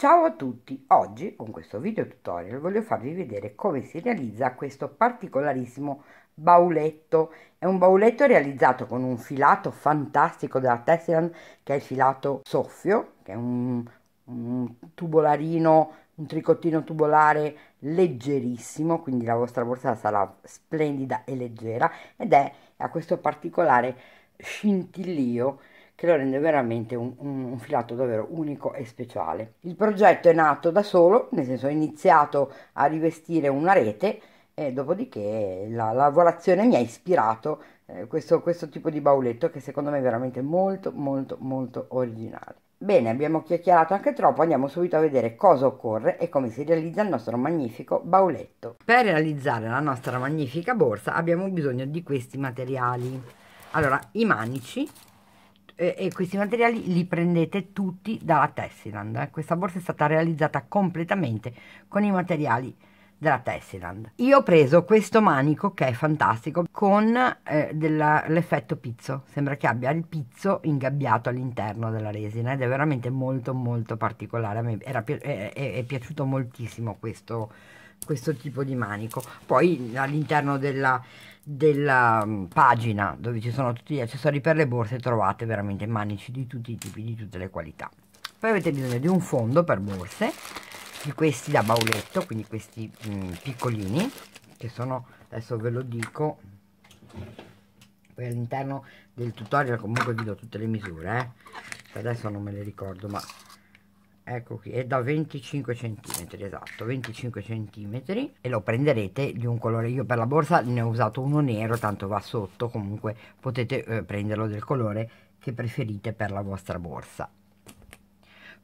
Ciao a tutti, oggi con questo video tutorial voglio farvi vedere come si realizza questo particolarissimo bauletto. È un bauletto realizzato con un filato fantastico della Tessiland che è il filato soffio, che è un, un tubolarino, un tricottino tubolare leggerissimo, quindi la vostra borsa sarà splendida e leggera ed è a questo particolare scintillio che lo rende veramente un, un, un, filato davvero unico e speciale. Il progetto è nato da solo, nel senso ho iniziato a rivestire una rete e dopodiché la lavorazione mi ha ispirato eh, questo, questo tipo di bauletto che secondo me è veramente molto molto molto originale. Bene, abbiamo chiacchierato anche troppo, andiamo subito a vedere cosa occorre e come si realizza il nostro magnifico bauletto. Per realizzare la nostra magnifica borsa abbiamo bisogno di questi materiali. Allora, i manici, e questi materiali li prendete tutti dalla Tessiland. Eh. Questa borsa è stata realizzata completamente con i materiali della Tessiland. Io ho preso questo manico che è fantastico con eh, l'effetto pizzo, sembra che abbia il pizzo ingabbiato all'interno della resina ed è veramente molto molto particolare, a me era, è, è, è piaciuto moltissimo questo questo tipo di manico poi all'interno della, della mm, pagina dove ci sono tutti gli accessori per le borse trovate veramente manici di tutti i tipi di tutte le qualità poi avete bisogno di un fondo per borse di questi da bauletto quindi questi mh, mm, piccolini che sono adesso ve lo dico poi all'interno del tutorial comunque vi do tutte le misure eh. adesso non me le ricordo ma ecco qui è da 25 cm esatto 25 cm e lo prenderete di un colore io per la borsa ne ho usato uno nero tanto va sotto comunque potete eh, prenderlo del colore che preferite per la vostra borsa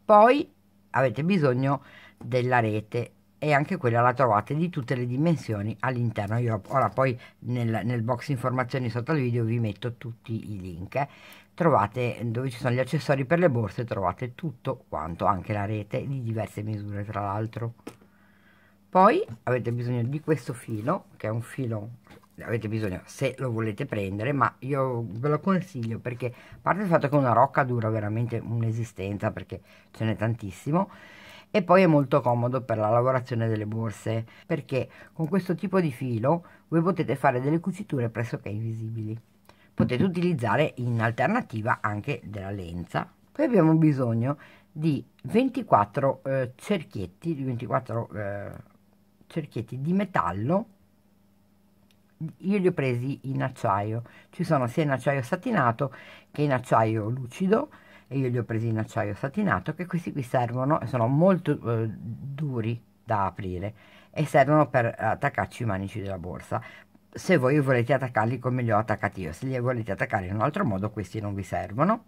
poi avete bisogno della rete e anche quella la trovate di tutte le dimensioni all'interno io ora poi nel, nel box informazioni sotto al video vi metto tutti i link trovate dove ci sono gli accessori per le borse trovate tutto quanto anche la rete di diverse misure tra l'altro poi avete bisogno di questo filo che è un filo avete bisogno se lo volete prendere ma io ve lo consiglio perché a parte il fatto che una rocca dura veramente un'esistenza perché ce n'è tantissimo e poi è molto comodo per la lavorazione delle borse perché con questo tipo di filo voi potete fare delle cuciture pressoché invisibili potete utilizzare in alternativa anche della lenza poi abbiamo bisogno di 24 eh, cerchietti di 24 eh, cerchietti di metallo io li ho presi in acciaio ci sono sia in acciaio satinato che in acciaio lucido e io li ho presi in acciaio satinato che questi qui servono e sono molto eh, duri da aprire e servono per attaccarci i manici della borsa se voi volete attaccarli come li ho attaccati io, se li volete attaccare in un altro modo questi non vi servono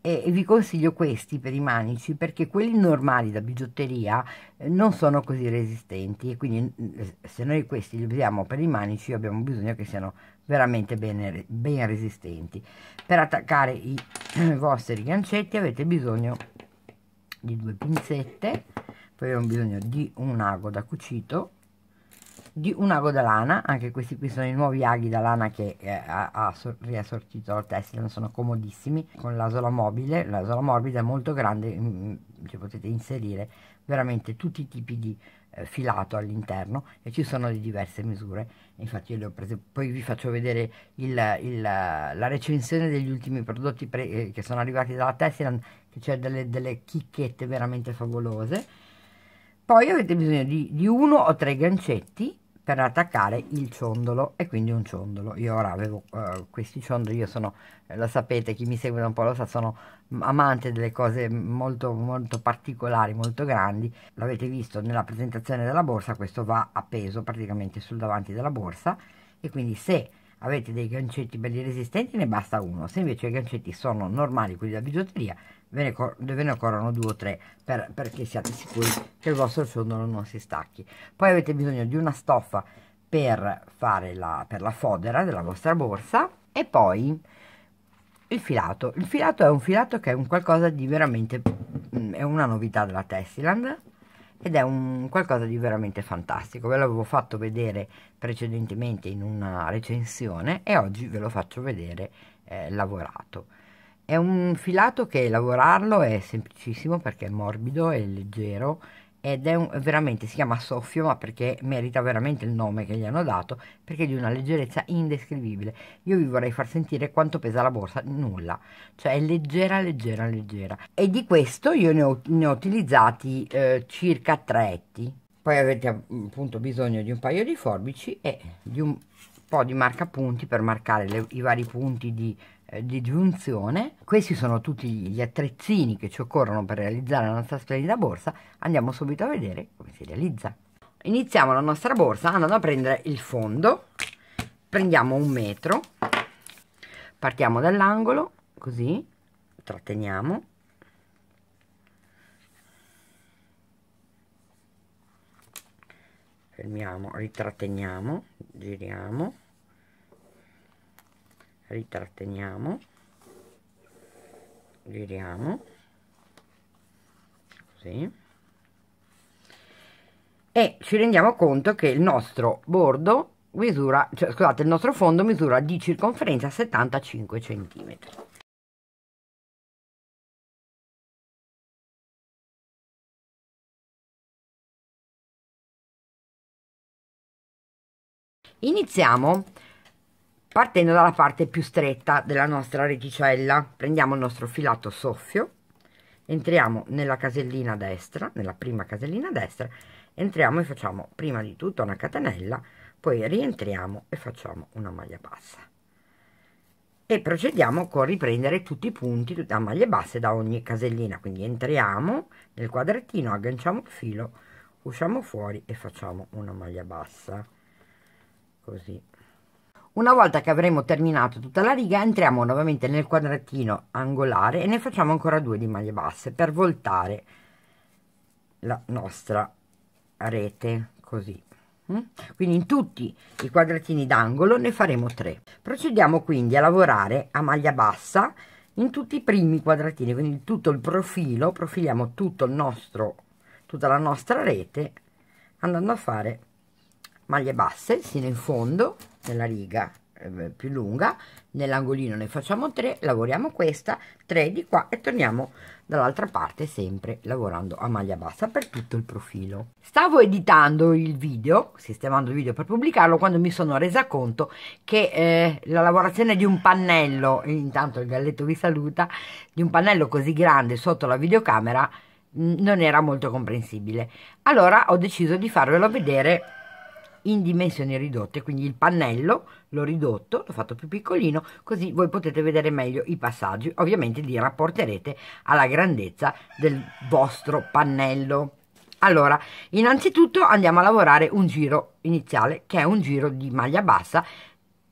e vi consiglio questi per i manici perché quelli normali da bigiotteria eh, non sono così resistenti e quindi eh, se noi questi li usiamo per i manici abbiamo bisogno che siano veramente bene, ben resistenti per attaccare i vostri gancetti avete bisogno di due pinzette poi abbiamo bisogno di un ago da cucito di un ago da lana, anche questi qui sono i nuovi aghi da lana che eh, ha, ha riassortito la tessera, sono comodissimi, con l'asola mobile, l'asola morbida è molto grande, mh, mm, mm, ci potete inserire veramente tutti i tipi di eh, filato all'interno e ci sono di diverse misure, infatti io le ho prese, poi vi faccio vedere il, il, la recensione degli ultimi prodotti pre, eh, che sono arrivati dalla Tessiland, che c'è delle, delle chicchette veramente favolose, poi avete bisogno di, di uno o tre gancetti per attaccare il ciondolo e quindi un ciondolo io ora avevo uh, questi ciondoli io sono eh, lo sapete chi mi segue da un po' lo sa sono amante delle cose molto molto particolari molto grandi l'avete visto nella presentazione della borsa questo va appeso praticamente sul davanti della borsa e quindi se avete dei gancetti belli resistenti ne basta uno se invece i gancetti sono normali quelli da bigiotteria ve ne, ve ne occorrono due o tre per, perché siate sicuri che il vostro ciondolo non si stacchi poi avete bisogno di una stoffa per fare la, per la fodera della vostra borsa e poi il filato il filato è un filato che è un qualcosa di veramente mm, è una novità della Tessiland ed è un qualcosa di veramente fantastico. Ve l'avevo fatto vedere precedentemente in una recensione e oggi ve lo faccio vedere eh, lavorato. È un filato che lavorarlo è semplicissimo perché è morbido e leggero ed è un, veramente, si chiama Soffio, ma perché merita veramente il nome che gli hanno dato, perché è di una leggerezza indescrivibile. Io vi vorrei far sentire quanto pesa la borsa, nulla, cioè è leggera, leggera, leggera. E di questo io ne ho, ne ho utilizzati eh, circa tre etti. Poi avete appunto bisogno di un paio di forbici e di un po' di marcapunti per marcare le, i vari punti di eh, di giunzione. Questi sono tutti gli attrezzini che ci occorrono per realizzare la nostra splendida borsa. Andiamo subito a vedere come si realizza. Iniziamo la nostra borsa andando a prendere il fondo. Prendiamo un metro, partiamo dall'angolo, così, tratteniamo. Fermiamo, ritratteniamo, giriamo ritratteniamo giriamo così e ci rendiamo conto che il nostro bordo misura, cioè, scusate, il nostro fondo misura di circonferenza 75 cm. Iniziamo partendo dalla parte più stretta della nostra reticella prendiamo il nostro filato soffio entriamo nella casellina destra nella prima casellina destra entriamo e facciamo prima di tutto una catenella poi rientriamo e facciamo una maglia bassa e procediamo con riprendere tutti i punti a maglie basse da ogni casellina quindi entriamo nel quadrettino agganciamo il filo usciamo fuori e facciamo una maglia bassa così una volta che avremo terminato tutta la riga entriamo nuovamente nel quadratino angolare e ne facciamo ancora due di maglie basse per voltare la nostra rete così. Mm? Quindi in tutti i quadratini d'angolo ne faremo tre. Procediamo quindi a lavorare a maglia bassa in tutti i primi quadratini, quindi tutto il profilo, profiliamo tutto il nostro, tutta la nostra rete andando a fare maglie basse sino in fondo nella riga eh, più lunga nell'angolino ne facciamo 3 lavoriamo questa 3 di qua e torniamo dall'altra parte sempre lavorando a maglia bassa per tutto il profilo stavo editando il video sistemando il video per pubblicarlo quando mi sono resa conto che eh, la lavorazione di un pannello intanto il galletto vi saluta di un pannello così grande sotto la videocamera mh, mm, non era molto comprensibile allora ho deciso di farvelo vedere in dimensioni ridotte, quindi il pannello l'ho ridotto, l'ho fatto più piccolino, così voi potete vedere meglio i passaggi, ovviamente li rapporterete alla grandezza del vostro pannello. Allora, innanzitutto andiamo a lavorare un giro iniziale, che è un giro di maglia bassa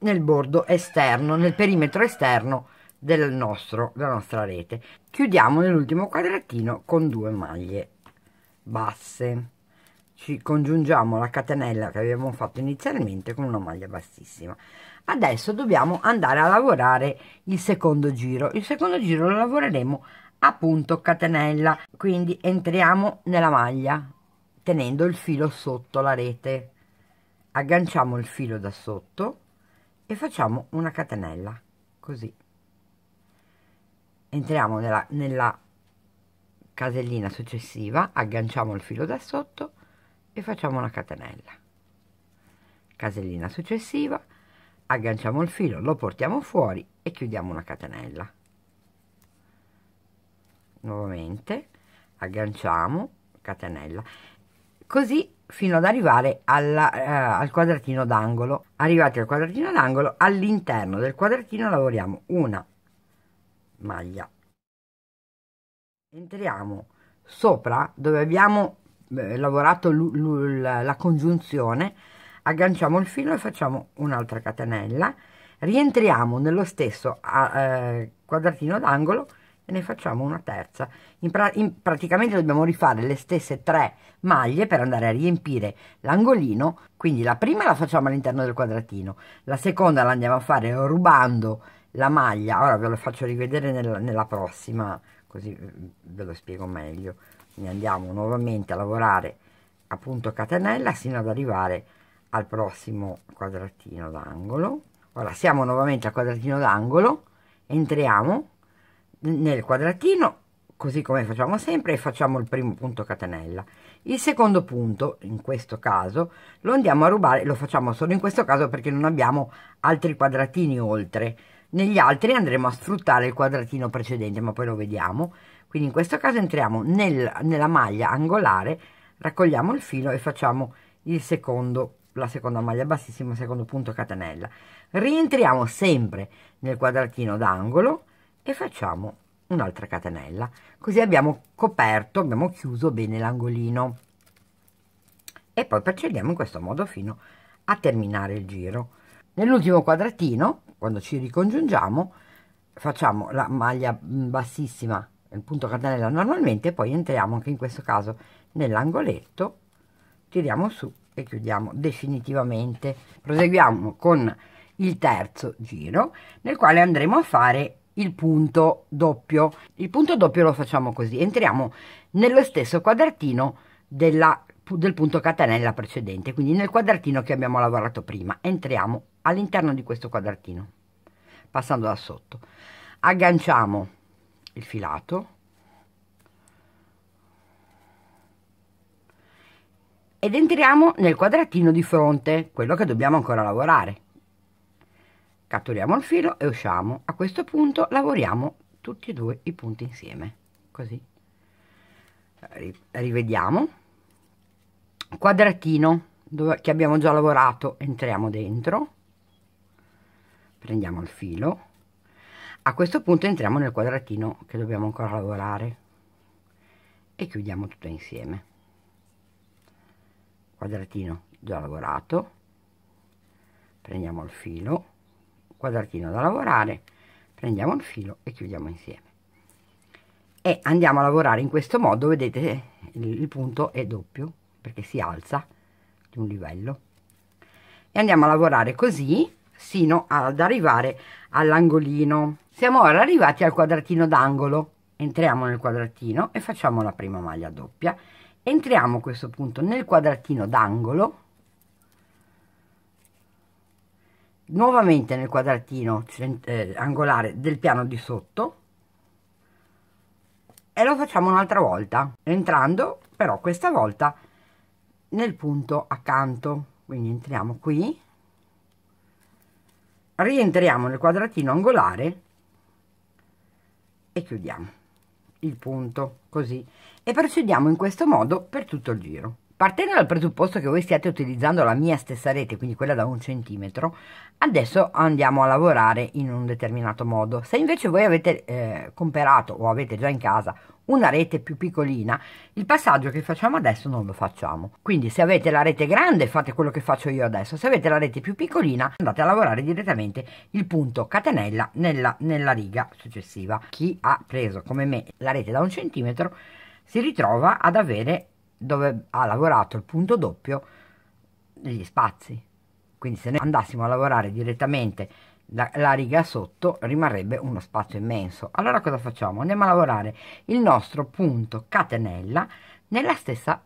nel bordo esterno, nel perimetro esterno del nostro, della nostra rete. Chiudiamo nell'ultimo quadratino con due maglie basse ci congiungiamo la catenella che abbiamo fatto inizialmente con una maglia bassissima adesso dobbiamo andare a lavorare il secondo giro il secondo giro lo lavoreremo a punto catenella quindi entriamo nella maglia tenendo il filo sotto la rete agganciamo il filo da sotto e facciamo una catenella così entriamo nella, nella casellina successiva agganciamo il filo da sotto e facciamo una catenella casellina successiva agganciamo il filo lo portiamo fuori e chiudiamo una catenella nuovamente agganciamo catenella così fino ad arrivare alla, eh, al quadratino d'angolo arrivati al quadratino d'angolo all'interno del quadratino lavoriamo una maglia entriamo sopra dove abbiamo eh, lavorato la, congiunzione agganciamo il filo e facciamo un'altra catenella rientriamo nello stesso eh, quadratino d'angolo e ne facciamo una terza in pra in, praticamente dobbiamo rifare le stesse tre maglie per andare a riempire l'angolino quindi la prima la facciamo all'interno del quadratino la seconda la andiamo a fare rubando la maglia ora ve lo faccio rivedere nel, nella prossima così mm, ve lo spiego meglio quindi andiamo nuovamente a lavorare a punto catenella sino ad arrivare al prossimo quadratino d'angolo ora siamo nuovamente al quadratino d'angolo entriamo nel quadratino così come facciamo sempre e facciamo il primo punto catenella il secondo punto in questo caso lo andiamo a rubare lo facciamo solo in questo caso perché non abbiamo altri quadratini oltre negli altri andremo a sfruttare il quadratino precedente ma poi lo vediamo quindi in questo caso entriamo nel, nella maglia angolare, raccogliamo il filo e facciamo il secondo, la seconda maglia bassissima, secondo punto catenella. Rientriamo sempre nel quadratino d'angolo e facciamo un'altra catenella. Così abbiamo coperto, abbiamo chiuso bene l'angolino. E poi procediamo in questo modo fino a terminare il giro. Nell'ultimo quadratino, quando ci ricongiungiamo, facciamo la maglia mm, bassissima il punto cardinella normalmente poi entriamo anche in questo caso nell'angoletto tiriamo su e chiudiamo definitivamente proseguiamo con il terzo giro nel quale andremo a fare il punto doppio il punto doppio lo facciamo così entriamo nello stesso quadratino della, del punto catenella precedente quindi nel quadratino che abbiamo lavorato prima entriamo all'interno di questo quadratino passando da sotto agganciamo il filato ed entriamo nel quadratino di fronte, quello che dobbiamo ancora lavorare. Catturiamo il filo e usciamo. A questo punto lavoriamo tutti e due i punti insieme, così. Rivediamo. Quadratino dove, che abbiamo già lavorato, entriamo dentro, prendiamo il filo, a questo punto entriamo nel quadratino che dobbiamo ancora lavorare e chiudiamo tutto insieme quadratino già lavorato prendiamo il filo quadratino da lavorare prendiamo il filo e chiudiamo insieme e andiamo a lavorare in questo modo vedete il punto è doppio perché si alza di un livello e andiamo a lavorare così sino ad arrivare all'angolino siamo ora arrivati al quadratino d'angolo. Entriamo nel quadratino e facciamo la prima maglia doppia. Entriamo a questo punto nel quadratino d'angolo. Nuovamente nel quadratino eh, angolare del piano di sotto e lo facciamo un'altra volta entrando però questa volta nel punto accanto quindi entriamo qui rientriamo nel quadratino angolare e chiudiamo il punto così e procediamo in questo modo per tutto il giro Partendo dal presupposto che voi stiate utilizzando la mia stessa rete, quindi quella da un centimetro, adesso andiamo a lavorare in un determinato modo. Se invece voi avete eh, comperato o avete già in casa una rete più piccolina, il passaggio che facciamo adesso non lo facciamo. Quindi se avete la rete grande fate quello che faccio io adesso, se avete la rete più piccolina andate a lavorare direttamente il punto catenella nella, nella riga successiva. Chi ha preso come me la rete da un centimetro si ritrova ad avere dove ha lavorato il punto doppio negli spazi quindi se noi andassimo a lavorare direttamente la, la riga sotto rimarrebbe uno spazio immenso allora cosa facciamo andiamo a lavorare il nostro punto catenella nella stessa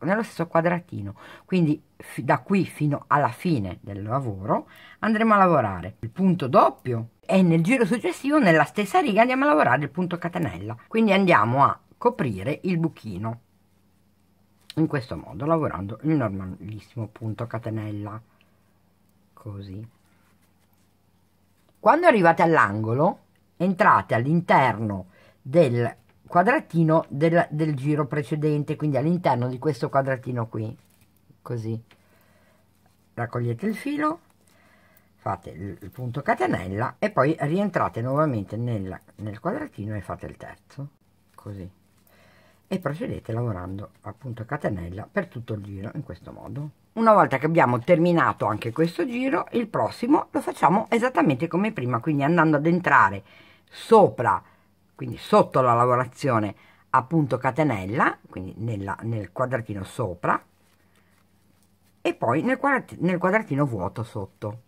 nello stesso quadratino quindi da qui fino alla fine del lavoro andremo a lavorare il punto doppio e nel giro successivo nella stessa riga andiamo a lavorare il punto catenella quindi andiamo a coprire il buchino in questo modo lavorando il normalissimo punto catenella così quando arrivate all'angolo entrate all'interno del quadratino del, del, giro precedente quindi all'interno di questo quadratino qui così raccogliete il filo fate il punto catenella e poi rientrate nuovamente nel, nel quadratino e fate il terzo così e procedete lavorando appunto a catenella per tutto il giro in questo modo una volta che abbiamo terminato anche questo giro il prossimo lo facciamo esattamente come prima quindi andando ad entrare sopra quindi sotto la lavorazione a punto catenella quindi nella, nel quadratino sopra e poi nel quadratino, nel quadratino vuoto sotto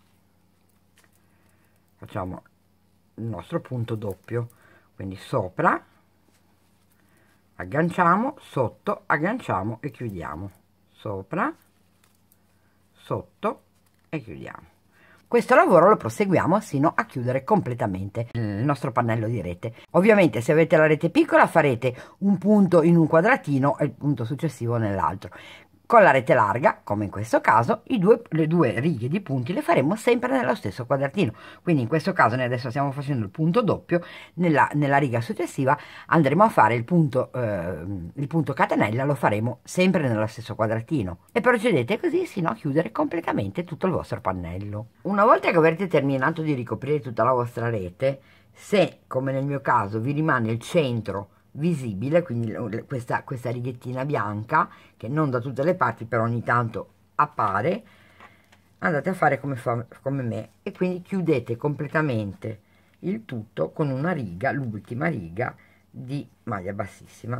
facciamo il nostro punto doppio quindi sopra agganciamo sotto agganciamo e chiudiamo sopra sotto e chiudiamo questo lavoro lo proseguiamo sino a chiudere completamente il nostro pannello di rete ovviamente se avete la rete piccola farete un punto in un quadratino e il punto successivo nell'altro con la rete larga, come in questo caso, due, le due righe di punti le faremo sempre nello stesso quadratino. Quindi in questo caso, noi adesso stiamo facendo il punto doppio, nella, nella riga successiva andremo a fare il punto, eh, il punto catenella, lo faremo sempre nello stesso quadratino. E procedete così sino a chiudere completamente tutto il vostro pannello. Una volta che avrete terminato di ricoprire tutta la vostra rete, se, come nel mio caso, vi rimane il centro visibile, quindi questa, questa righettina bianca che non da tutte le parti però ogni tanto appare, andate a fare come, fa, come me e quindi chiudete completamente il tutto con una riga, l'ultima riga di maglia bassissima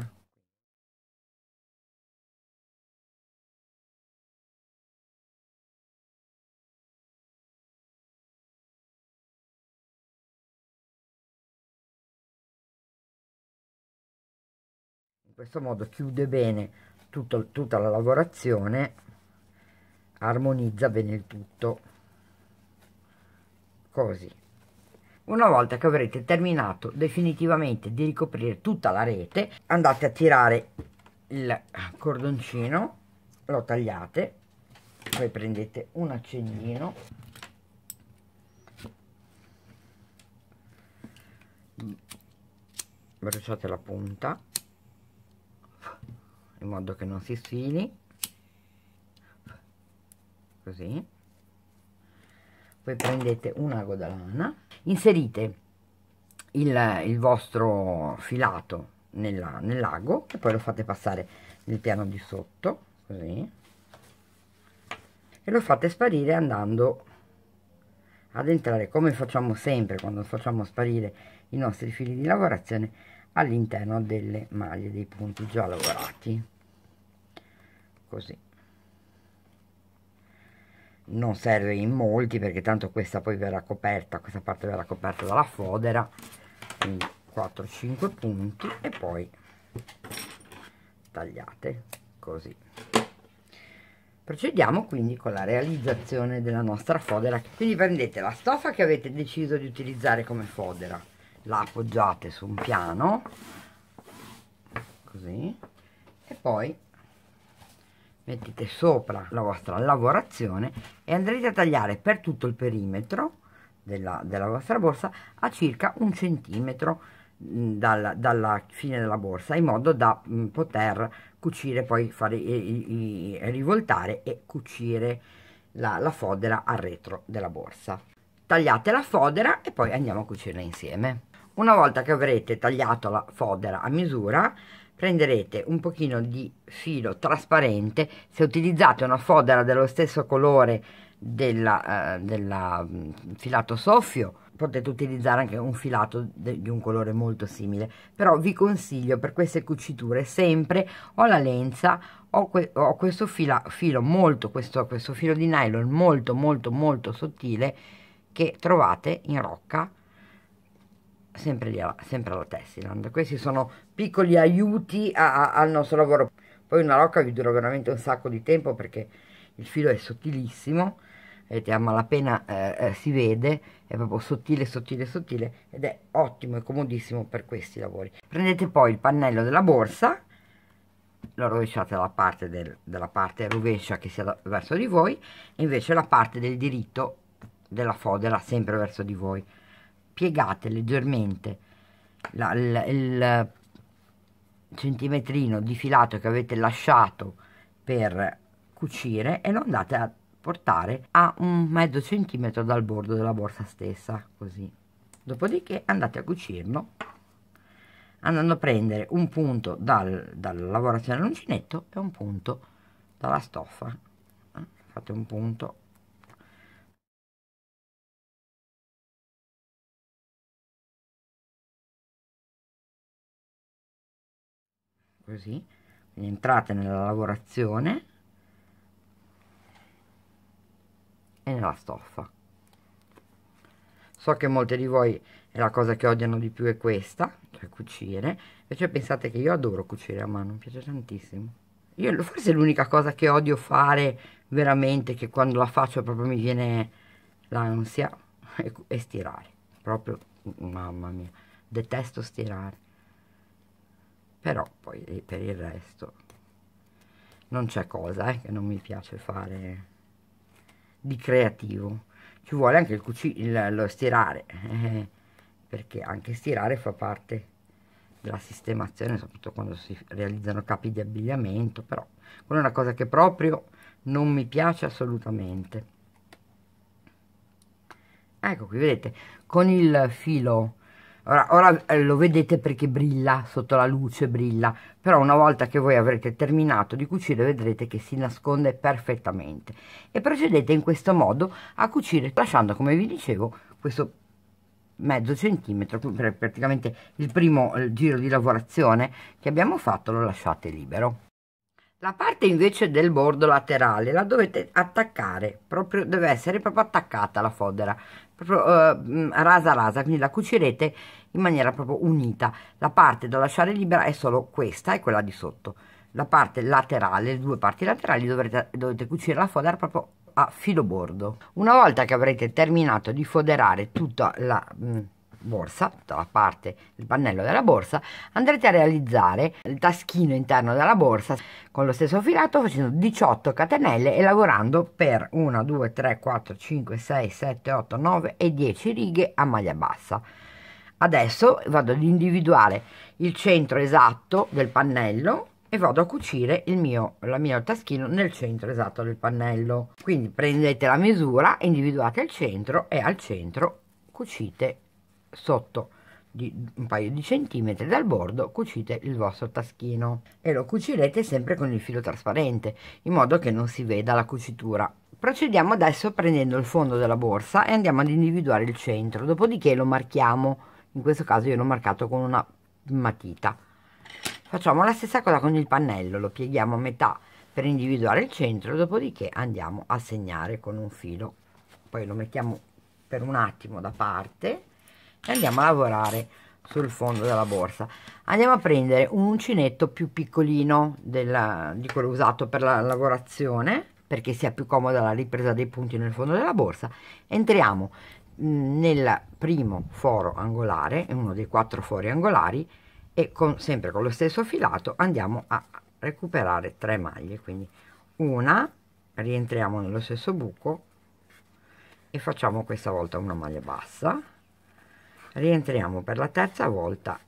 questo modo chiude bene tutto, tutta la lavorazione armonizza bene il tutto così una volta che avrete terminato definitivamente di ricoprire tutta la rete andate a tirare il cordoncino lo tagliate poi prendete un accendino bruciate la punta in modo che non si sfili così poi prendete una godalana inserite il, il vostro filato nell'ago nel e poi lo fate passare nel piano di sotto così e lo fate sparire andando ad entrare come facciamo sempre quando facciamo sparire i nostri fili di lavorazione all'interno delle maglie dei punti già lavorati così non serve in molti perché tanto questa poi verrà coperta questa parte verrà coperta dalla fodera quindi 4 5 punti e poi tagliate così procediamo quindi con la realizzazione della nostra fodera quindi prendete la stoffa che avete deciso di utilizzare come fodera la appoggiate su un piano così e poi mettete sopra la vostra lavorazione e andrete a tagliare per tutto il perimetro della, della vostra borsa a circa un centimetro mm, dalla, dalla, fine della borsa in modo da mh, mm, poter cucire poi fare i, i, i, rivoltare e cucire la, la fodera al retro della borsa tagliate la fodera e poi andiamo a cucirla insieme una volta che avrete tagliato la fodera a misura prenderete un pochino di filo trasparente se utilizzate una fodera dello stesso colore del eh, mm, filato soffio potete utilizzare anche un filato di un colore molto simile però vi consiglio per queste cuciture sempre o la lenza o, que o questo fila, filo molto questo, questo filo di nylon molto molto molto sottile che trovate in rocca sempre lì, sempre alla Tessiland. Questi sono piccoli aiuti a, a, al nostro lavoro. Poi una rocca vi dura veramente un sacco di tempo perché il filo è sottilissimo, vedete a malapena eh, eh, si vede, è proprio sottile, sottile, sottile ed è ottimo e comodissimo per questi lavori. Prendete poi il pannello della borsa, lo rovesciate dalla parte, del, dalla parte rovescia che sia da, verso di voi e invece la parte del diritto della fodera sempre verso di voi piegate leggermente la, la, il centimetrino di filato che avete lasciato per cucire e lo andate a portare a un mezzo centimetro dal bordo della borsa stessa così dopodiché andate a cucirlo andando a prendere un punto dal, dalla lavorazione all'uncinetto e un punto dalla stoffa eh, fate un punto così quindi entrate nella lavorazione e nella stoffa so che molte di voi la cosa che odiano di più è questa cioè cucire invece pensate che io adoro cucire a mano mi piace tantissimo io forse l'unica cosa che odio fare veramente che quando la faccio proprio mi viene l'ansia è stirare proprio mamma mia detesto stirare però poi per il resto non c'è cosa eh, che non mi piace fare di creativo ci vuole anche il cucino lo stirare eh, perché anche stirare fa parte della sistemazione soprattutto quando si realizzano capi di abbigliamento però quella è una cosa che proprio non mi piace assolutamente ecco qui vedete con il filo Ora, ora eh, lo vedete perché brilla sotto la luce, brilla, però una volta che voi avrete terminato di cucire vedrete che si nasconde perfettamente e procedete in questo modo a cucire lasciando come vi dicevo questo mezzo centimetro, praticamente il primo eh, giro di lavorazione che abbiamo fatto lo lasciate libero. La parte invece del bordo laterale la dovete attaccare, proprio deve essere proprio attaccata la fodera, proprio eh, mm, rasa rasa, quindi la cucirete in maniera proprio unita. La parte da lasciare libera è solo questa e quella di sotto. La parte laterale, le due parti laterali dovrete, dovete cucire la fodera proprio a filo bordo. Una volta che avrete terminato di foderare tutta la... Mh, mm, borsa, tutta la parte del pannello della borsa, andrete a realizzare il taschino interno della borsa con lo stesso filato facendo 18 catenelle e lavorando per 1, 2, 3, 4, 5, 6, 7, 8, 9 e 10 righe a maglia bassa. Adesso vado ad individuare il centro esatto del pannello e vado a cucire il mio, la mia taschino nel centro esatto del pannello. Quindi prendete la misura, individuate il centro e al centro cucite sotto di un paio di centimetri dal bordo cucite il vostro taschino e lo cucirete sempre con il filo trasparente in modo che non si veda la cucitura procediamo adesso prendendo il fondo della borsa e andiamo ad individuare il centro dopodiché lo marchiamo in questo caso io l'ho marcato con una matita facciamo la stessa cosa con il pannello lo pieghiamo a metà per individuare il centro dopodiché andiamo a segnare con un filo poi lo mettiamo per un attimo da parte e andiamo a lavorare sul fondo della borsa andiamo a prendere un uncinetto più piccolino della, di quello usato per la lavorazione perché sia più comoda la ripresa dei punti nel fondo della borsa entriamo mm, nel primo foro angolare uno dei quattro fori angolari e con, sempre con lo stesso filato andiamo a recuperare tre maglie quindi una rientriamo nello stesso buco e facciamo questa volta una maglia bassa rientriamo per la terza volta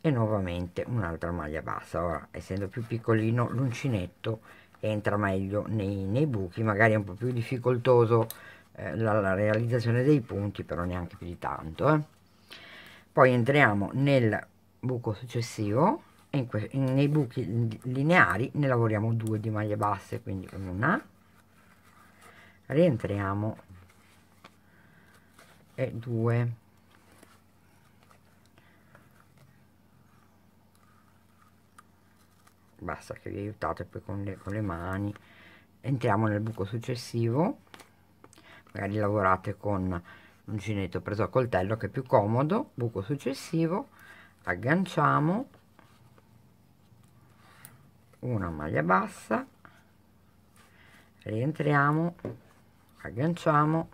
e nuovamente un'altra maglia bassa ora essendo più piccolino l'uncinetto entra meglio nei, nei, buchi magari è un po' più difficoltoso eh, la, la, realizzazione dei punti però neanche più di tanto eh. poi entriamo nel buco successivo e in in, nei buchi lineari ne lavoriamo due di maglie basse quindi una rientriamo e due basta che vi aiutate poi con le, con le mani entriamo nel buco successivo magari lavorate con l'uncinetto preso a coltello che è più comodo buco successivo agganciamo una maglia bassa rientriamo agganciamo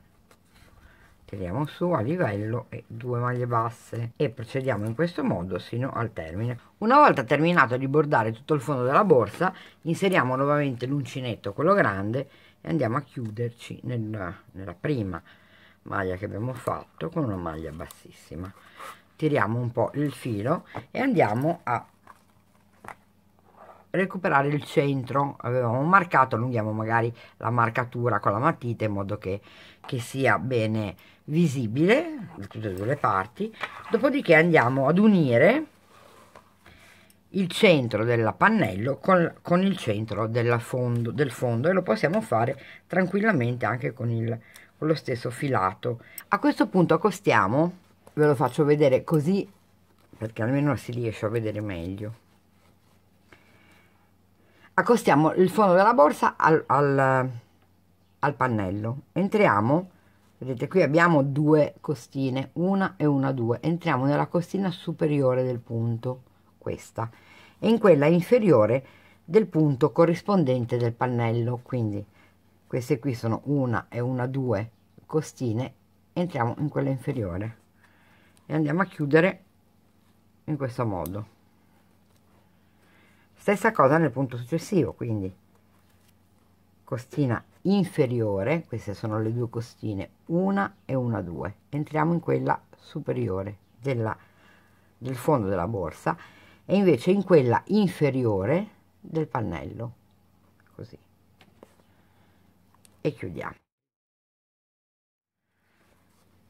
tiriamo su a livello e 2 maglie basse e procediamo in questo modo sino al termine una volta terminato di bordare tutto il fondo della borsa inseriamo nuovamente l'uncinetto quello grande e andiamo a chiuderci nella, nella prima maglia che abbiamo fatto con una maglia bassissima tiriamo un po' il filo e andiamo a recuperare il centro avevamo marcato allunghiamo magari la marcatura con la matita in modo che, che sia bene visibile da tutte e due le parti dopodiché andiamo ad unire il centro del pannello con, con il centro fondo, del fondo e lo possiamo fare tranquillamente anche con, il, con lo stesso filato a questo punto accostiamo ve lo faccio vedere così perché almeno si riesce a vedere meglio accostiamo il fondo della borsa al, al, al pannello entriamo vedete qui abbiamo due costine una e una due entriamo nella costina superiore del punto questa e in quella inferiore del punto corrispondente del pannello quindi queste qui sono una e una due costine entriamo in quella inferiore e andiamo a chiudere in questo modo stessa cosa nel punto successivo quindi costina inferiore, queste sono le due costine, una e una due. entriamo in quella superiore della, del fondo della borsa e invece in quella inferiore del pannello, così, e chiudiamo.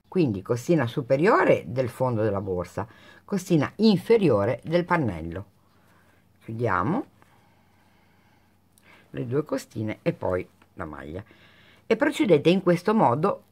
Quindi costina superiore del fondo della borsa, costina inferiore del pannello. Chiudiamo le due costine e poi la maglia e procedete in questo modo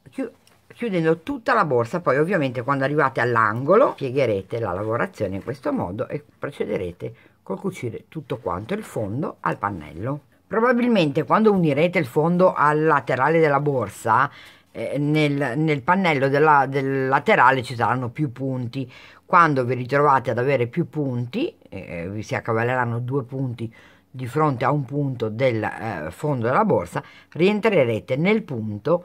chiudendo tutta la borsa poi ovviamente quando arrivate all'angolo piegherete la lavorazione in questo modo e procederete col cucire tutto quanto il fondo al pannello probabilmente quando unirete il fondo al laterale della borsa eh, nel, nel, pannello della, del laterale ci saranno più punti quando vi ritrovate ad avere più punti eh, vi si accavaleranno due punti di fronte a un punto del eh, fondo della borsa, rientrerete nel punto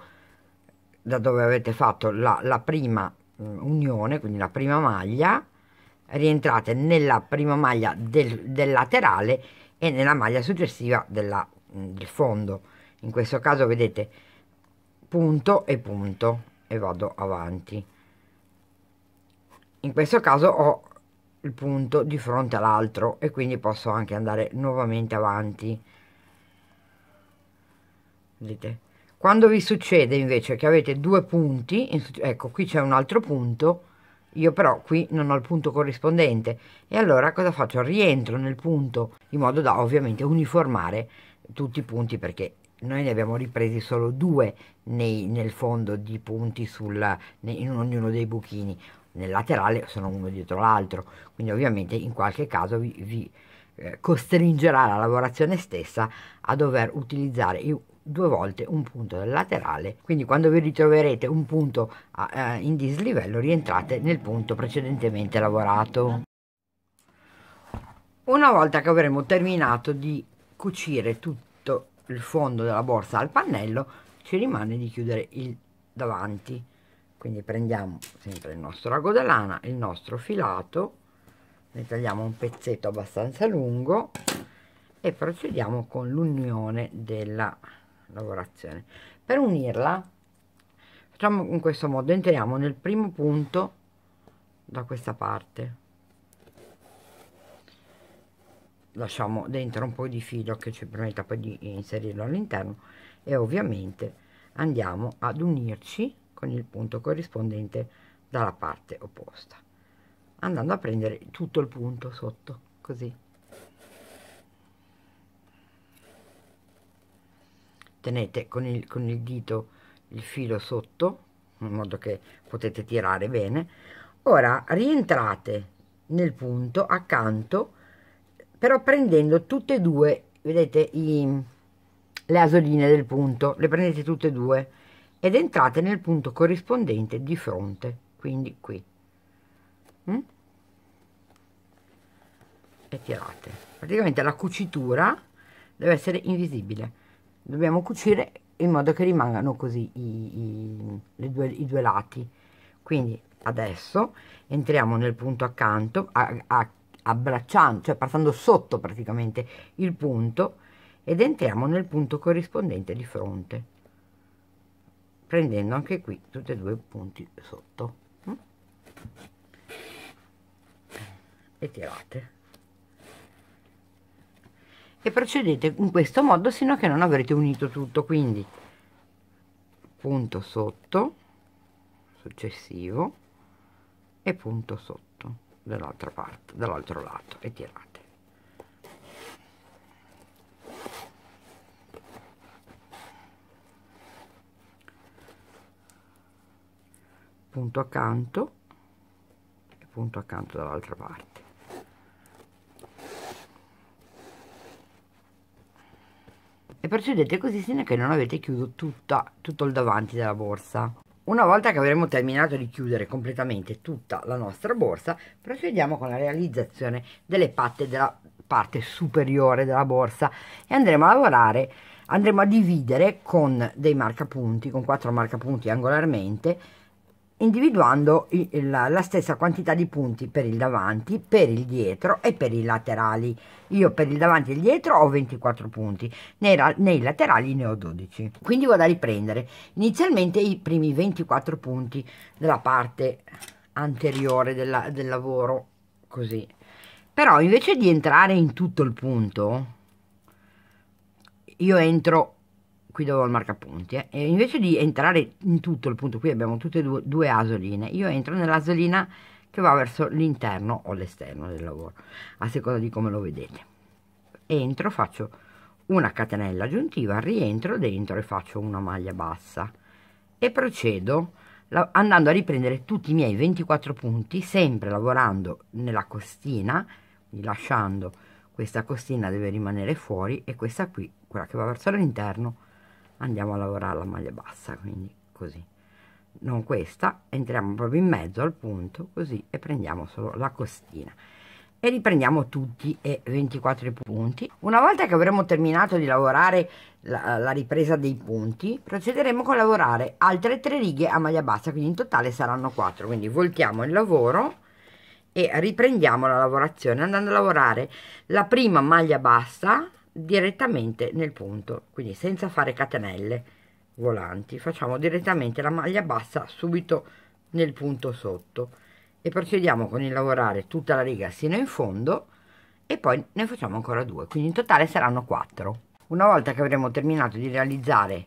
da dove avete fatto la, la prima mh, mm, unione, quindi la prima maglia, rientrate nella prima maglia del, del laterale e nella maglia successiva della, mh, mm, del fondo. In questo caso vedete punto e punto e vado avanti. In questo caso ho il punto di fronte all'altro e quindi posso anche andare nuovamente avanti vedete quando vi succede invece che avete due punti ecco qui c'è un altro punto io però qui non ho il punto corrispondente e allora cosa faccio rientro nel punto in modo da ovviamente uniformare tutti i punti perché noi ne abbiamo ripresi solo due nei, nel fondo di punti sulla, in ognuno dei buchini nel laterale sono uno dietro l'altro, quindi ovviamente in qualche caso vi, vi eh, costringerà la lavorazione stessa a dover utilizzare due volte un punto del laterale, quindi quando vi ritroverete un punto eh, in dislivello rientrate nel punto precedentemente lavorato. Una volta che avremo terminato di cucire tutto il fondo della borsa al pannello, ci rimane di chiudere il davanti quindi prendiamo sempre il nostro lago da lana il nostro filato ne tagliamo un pezzetto abbastanza lungo e procediamo con l'unione della lavorazione per unirla facciamo in questo modo entriamo nel primo punto da questa parte lasciamo dentro un po' di filo che ci permetta poi di inserirlo all'interno e ovviamente andiamo ad unirci con il punto corrispondente dalla parte opposta andando a prendere tutto il punto sotto così tenete con il, con il dito il filo sotto in modo che potete tirare bene ora rientrate nel punto accanto però prendendo tutte e due vedete i, le asoline del punto le prendete tutte e due ed entrate nel punto corrispondente di fronte, quindi qui. Mm? E tirate. Praticamente la cucitura deve essere invisibile. Dobbiamo cucire in modo che rimangano così i, i, due, i due, lati. Quindi adesso entriamo nel punto accanto, a, a, abbracciando, cioè passando sotto praticamente il punto ed entriamo nel punto corrispondente di fronte prendendo anche qui tutti e due punti sotto mm? e tirate e procedete in questo modo sino a che non avrete unito tutto quindi punto sotto successivo e punto sotto dall'altra parte dall'altro lato e tirate punto accanto e punto accanto dall'altra parte e procedete così sino a che non avete chiuso tutta, tutto il davanti della borsa una volta che avremo terminato di chiudere completamente tutta la nostra borsa procediamo con la realizzazione delle patte della parte superiore della borsa e andremo a lavorare andremo a dividere con dei marcapunti con quattro marcapunti angolarmente individuando la, la, stessa quantità di punti per il davanti, per il dietro e per i laterali. Io per il davanti e il dietro ho 24 punti, nei, nei laterali ne ho 12. Quindi vado a riprendere inizialmente i primi 24 punti della parte anteriore della, del lavoro, così. Però invece di entrare in tutto il punto, io entro qui do il marcapunti, eh. e invece di entrare in tutto il punto, qui abbiamo tutte e due, due asoline, io entro nell'asolina che va verso l'interno o l'esterno del lavoro, a seconda di come lo vedete. Entro, faccio una catenella aggiuntiva, rientro dentro e faccio una maglia bassa e procedo andando a riprendere tutti i miei 24 punti, sempre lavorando nella costina, lasciando questa costina deve rimanere fuori e questa qui, quella che va verso l'interno, andiamo a lavorare la maglia bassa quindi così non questa entriamo proprio in mezzo al punto così e prendiamo solo la costina e riprendiamo tutti e 24 punti una volta che avremo terminato di lavorare la, la ripresa dei punti procederemo con lavorare altre tre righe a maglia bassa quindi in totale saranno 4 quindi voltiamo il lavoro e riprendiamo la lavorazione andando a lavorare la prima maglia bassa direttamente nel punto quindi senza fare catenelle volanti facciamo direttamente la maglia bassa subito nel punto sotto e procediamo con il lavorare tutta la riga sino in fondo e poi ne facciamo ancora due quindi in totale saranno quattro. una volta che avremo terminato di realizzare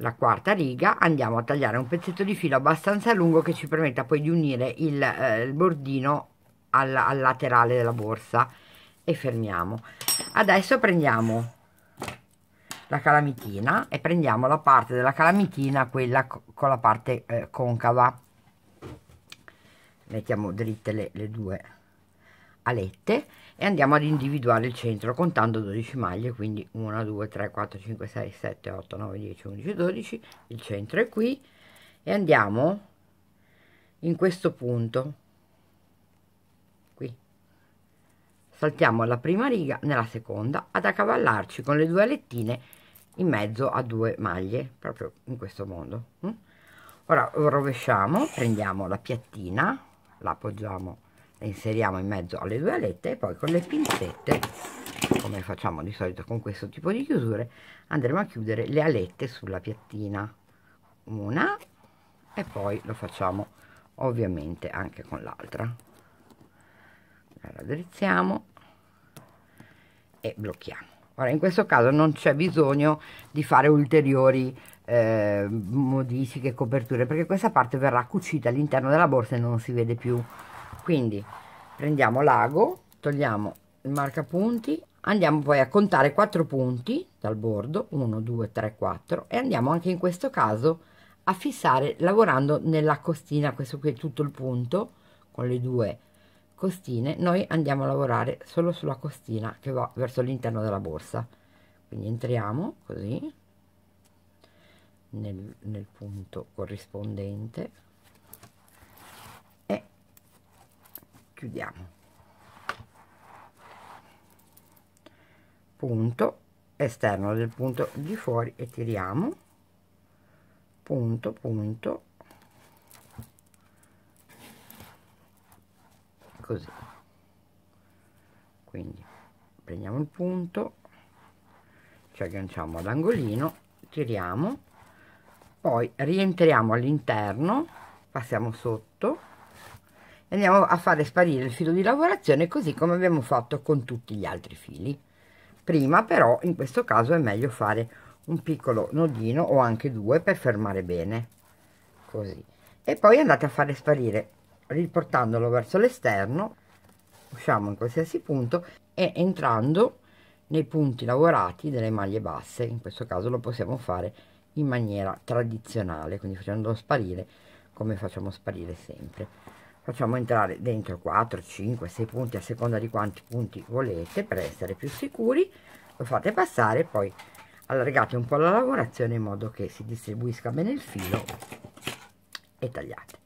la quarta riga andiamo a tagliare un pezzetto di filo abbastanza lungo che ci permetta poi di unire il, eh, il bordino al, al laterale della borsa e fermiamo adesso prendiamo la calamitina e prendiamo la parte della calamitina quella con la parte eh, concava mettiamo dritte le, le due alette e andiamo ad individuare il centro contando 12 maglie quindi 1 2 3 4 5 6 7 8 9 10 11 12 il centro è qui e andiamo in questo punto saltiamo la prima riga nella seconda ad accavallarci con le due alettine in mezzo a due maglie proprio in questo modo mm? ora rovesciamo prendiamo la piattina la appoggiamo la inseriamo in mezzo alle due alette e poi con le pinzette come facciamo di solito con questo tipo di chiusure andremo a chiudere le alette sulla piattina una e poi lo facciamo ovviamente anche con l'altra la raddrizziamo e blocchiamo ora in questo caso non c'è bisogno di fare ulteriori eh, modifiche coperture perché questa parte verrà cucita all'interno della borsa e non si vede più quindi prendiamo l'ago togliamo il marcapunti andiamo poi a contare 4 punti dal bordo 1 2 3 4 e andiamo anche in questo caso a fissare lavorando nella costina questo qui è tutto il punto con le due costine noi andiamo a lavorare solo sulla costina che va verso l'interno della borsa quindi entriamo così nel, nel punto corrispondente e chiudiamo punto esterno del punto di fuori e tiriamo punto punto così quindi prendiamo il punto ci agganciamo all'angolino tiriamo poi rientriamo all'interno passiamo sotto e andiamo a fare sparire il filo di lavorazione così come abbiamo fatto con tutti gli altri fili prima però in questo caso è meglio fare un piccolo nodino o anche due per fermare bene così e poi andate a fare sparire riportandolo verso l'esterno usciamo in qualsiasi punto e entrando nei punti lavorati delle maglie basse in questo caso lo possiamo fare in maniera tradizionale quindi facendolo sparire come facciamo sparire sempre facciamo entrare dentro 4 5 6 punti a seconda di quanti punti volete per essere più sicuri lo fate passare poi allargate un po' la lavorazione in modo che si distribuisca bene il filo e tagliate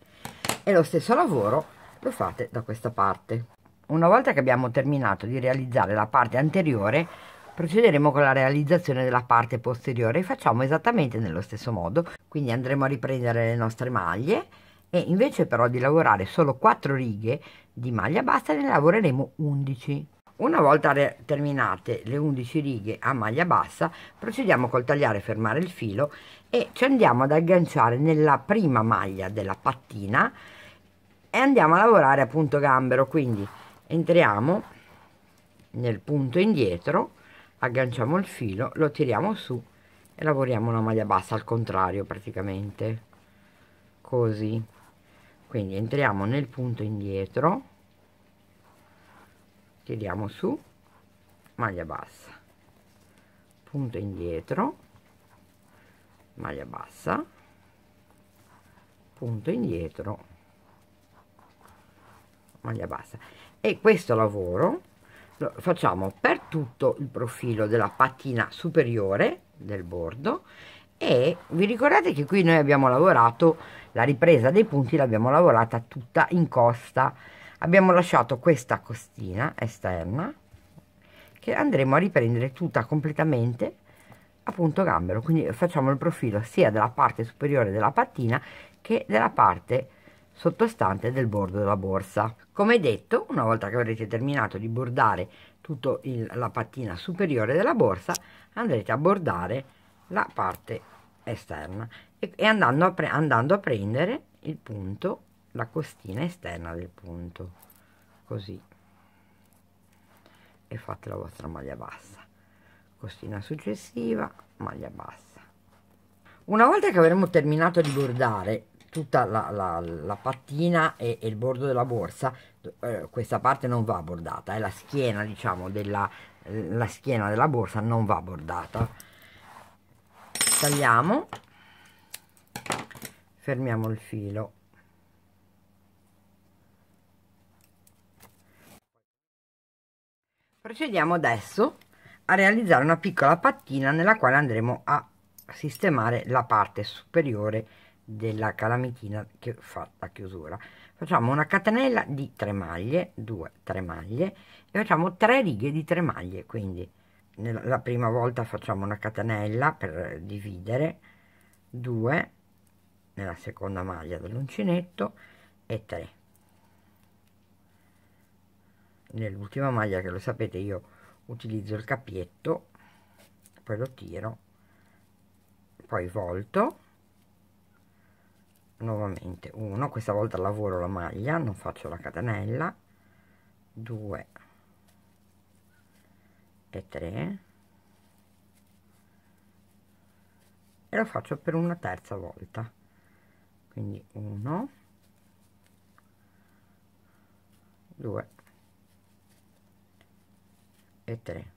e lo stesso lavoro lo fate da questa parte una volta che abbiamo terminato di realizzare la parte anteriore procederemo con la realizzazione della parte posteriore e facciamo esattamente nello stesso modo quindi andremo a riprendere le nostre maglie e invece però di lavorare solo 4 righe di maglia bassa ne lavoreremo 11 una volta terminate le 11 righe a maglia bassa, procediamo col tagliare e fermare il filo e ci andiamo ad agganciare nella prima maglia della pattina e andiamo a lavorare a punto gambero, quindi entriamo nel punto indietro, agganciamo il filo, lo tiriamo su e lavoriamo una maglia bassa al contrario praticamente, così. Quindi entriamo nel punto indietro, tiriamo su maglia bassa punto indietro maglia bassa punto indietro maglia bassa e questo lavoro lo facciamo per tutto il profilo della pattina superiore del bordo e vi ricordate che qui noi abbiamo lavorato la ripresa dei punti l'abbiamo lavorata tutta in costa abbiamo lasciato questa costina esterna che andremo a riprendere tutta completamente a punto gambero quindi facciamo il profilo sia della parte superiore della pattina che della parte sottostante del bordo della borsa come detto una volta che avrete terminato di bordare tutta la pattina superiore della borsa andrete a bordare la parte esterna e, e andando, a andando a prendere il punto la costina esterna del punto così e fate la vostra maglia bassa costina successiva maglia bassa una volta che avremo terminato di bordare tutta la, la, la pattina e, e, il bordo della borsa eh, questa parte non va bordata è eh, la schiena diciamo della la schiena della borsa non va bordata tagliamo fermiamo il filo Procediamo adesso a realizzare una piccola pattina nella quale andremo a sistemare la parte superiore della calamitina che fa la chiusura facciamo una catenella di 3 maglie 2 3 maglie e facciamo 3 righe di 3 maglie quindi nella, la prima volta facciamo una catenella per dividere 2 nella seconda maglia dell'uncinetto e 3 nell'ultima maglia che lo sapete io utilizzo il cappietto poi lo tiro poi volto nuovamente 1 questa volta lavoro la maglia non faccio la catenella 2 e 3 e lo faccio per una terza volta quindi 1 2 e 3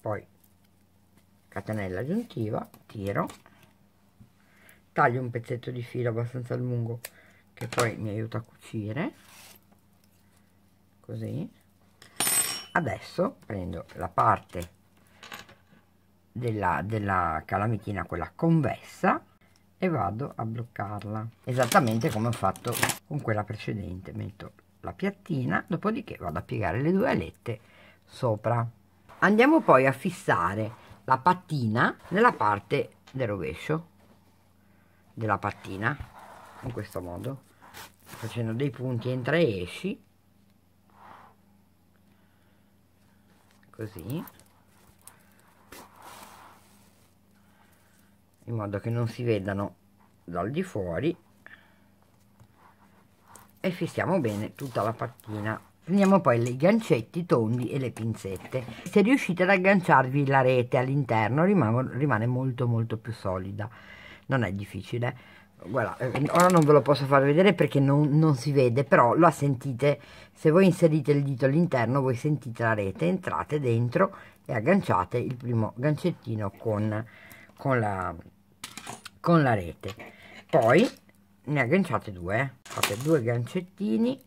poi catenella aggiuntiva tiro taglio un pezzetto di filo abbastanza lungo che poi mi aiuta a cucire così adesso prendo la parte della, della calamichina quella convessa e vado a bloccarla esattamente come ho fatto con quella precedente metto la piattina, dopodiché vado a piegare le due alette sopra. Andiamo poi a fissare la pattina nella parte del rovescio della pattina, in questo modo, facendo dei punti entra e esci, così, in modo che non si vedano dal di fuori e fissiamo bene tutta la panchina prendiamo poi i gancetti tondi e le pinzette se riuscite ad agganciarvi la rete all'interno rimane molto molto più solida non è difficile Guarda, eh, ora non ve lo posso far vedere perché non, non, si vede, però la sentite, se voi inserite il dito all'interno voi sentite la rete, entrate dentro e agganciate il primo gancettino con, con, la, con la rete. Poi ne agganciate due eh. fate due gancettini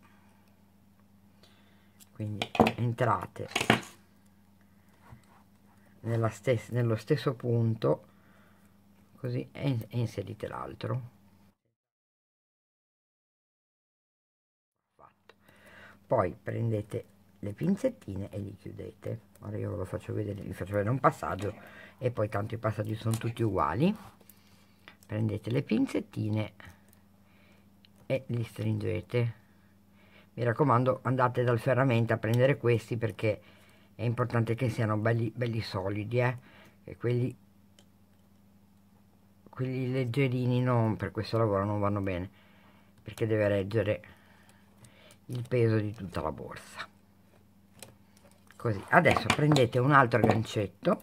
quindi entrate stes nello stesso punto così e inserite l'altro poi prendete le pinzettine e li chiudete ora io ve lo faccio vedere vi faccio vedere un passaggio e poi tanto i passaggi sono tutti uguali prendete le pinzettine e li stringete mi raccomando andate dal ferramenta a prendere questi perché è importante che siano belli, belli solidi eh? e quelli, quelli leggerini non, per questo lavoro non vanno bene perché deve reggere il peso di tutta la borsa così adesso prendete un altro gancetto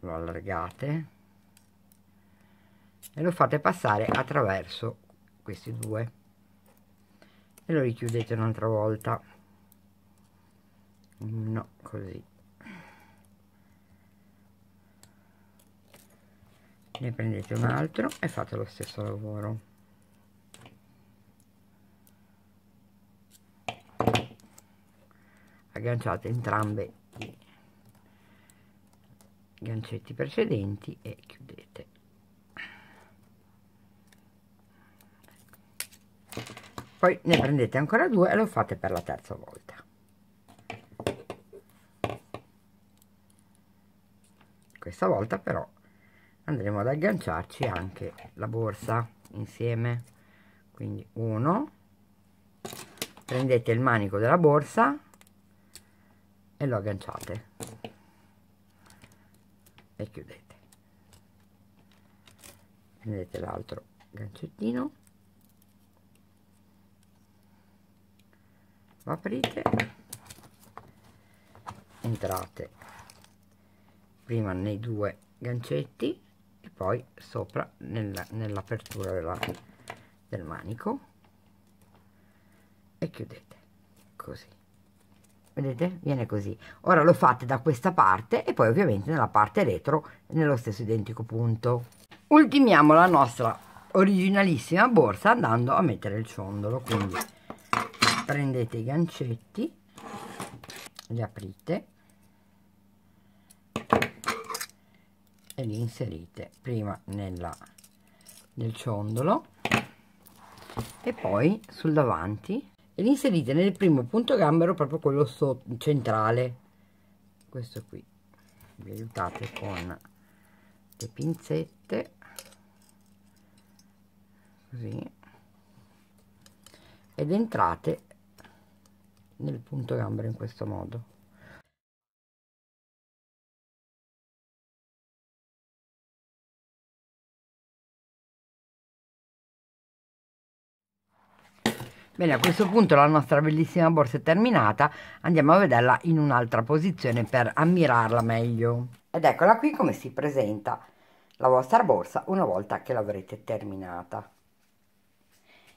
lo allargate e lo fate passare attraverso questi due e lo richiudete un'altra volta no così ne prendete un altro e fate lo stesso lavoro agganciate entrambe i gancetti precedenti e chiudete poi ne prendete ancora due e lo fate per la terza volta questa volta però andremo ad agganciarci anche la borsa insieme quindi uno prendete il manico della borsa e lo agganciate e chiudete prendete l'altro gancettino aprite entrate prima nei due gancetti e poi sopra nell'apertura nell del, del manico e chiudete così vedete viene così ora lo fate da questa parte e poi ovviamente nella parte retro nello stesso identico punto ultimiamo la nostra originalissima borsa andando a mettere il ciondolo quindi prendete i gancetti li aprite e li inserite prima nella, nel ciondolo e poi sul davanti e li inserite nel primo punto gambero proprio quello centrale questo qui vi aiutate con le pinzette così ed entrate nel punto gambero in questo modo Bene, a questo punto la nostra bellissima borsa è terminata, andiamo a vederla in un'altra posizione per ammirarla meglio. Ed eccola qui come si presenta la vostra borsa una volta che l'avrete terminata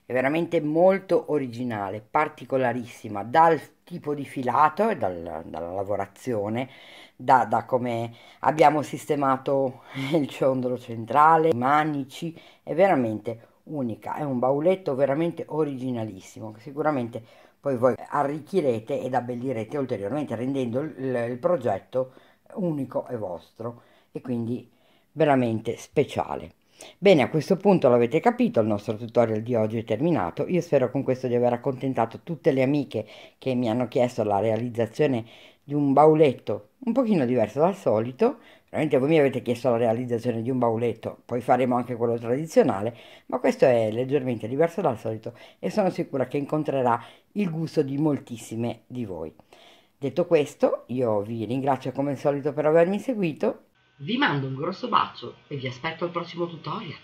è veramente molto originale, particolarissima, dal tipo di filato e dal, dalla lavorazione, da, da come abbiamo sistemato il ciondolo centrale, i manici, è veramente unica, è un bauletto veramente originalissimo che sicuramente poi voi arricchirete ed abbellirete ulteriormente rendendo il, il progetto unico e vostro e quindi veramente speciale. Bene, a questo punto l'avete capito, il nostro tutorial di oggi è terminato. Io spero con questo di aver accontentato tutte le amiche che mi hanno chiesto la realizzazione di un bauletto un pochino diverso dal solito. Veramente voi mi avete chiesto la realizzazione di un bauletto, poi faremo anche quello tradizionale, ma questo è leggermente diverso dal solito e sono sicura che incontrerà il gusto di moltissime di voi. Detto questo, io vi ringrazio come al solito per avermi seguito vi mando un grosso bacio e vi aspetto al prossimo tutorial.